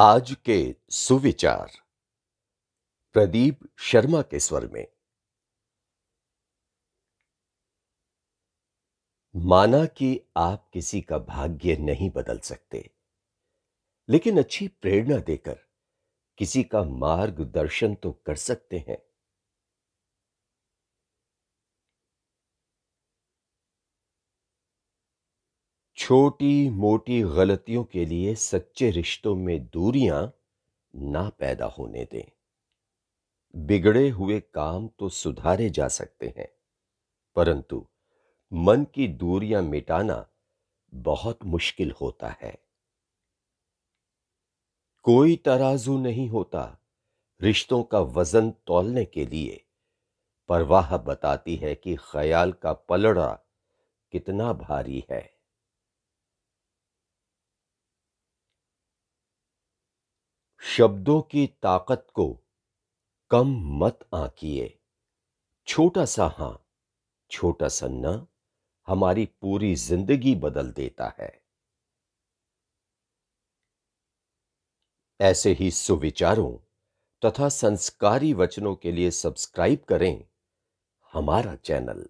आज के सुविचार प्रदीप शर्मा के स्वर में माना कि आप किसी का भाग्य नहीं बदल सकते लेकिन अच्छी प्रेरणा देकर किसी का मार्गदर्शन तो कर सकते हैं छोटी मोटी गलतियों के लिए सच्चे रिश्तों में दूरियां ना पैदा होने दें बिगड़े हुए काम तो सुधारे जा सकते हैं परंतु मन की दूरियां मिटाना बहुत मुश्किल होता है कोई तराजू नहीं होता रिश्तों का वजन तोलने के लिए परवाह बताती है कि ख्याल का पलड़ा कितना भारी है शब्दों की ताकत को कम मत आंकिए छोटा सा हां छोटा सा न हमारी पूरी जिंदगी बदल देता है ऐसे ही सुविचारों तथा संस्कारी वचनों के लिए सब्सक्राइब करें हमारा चैनल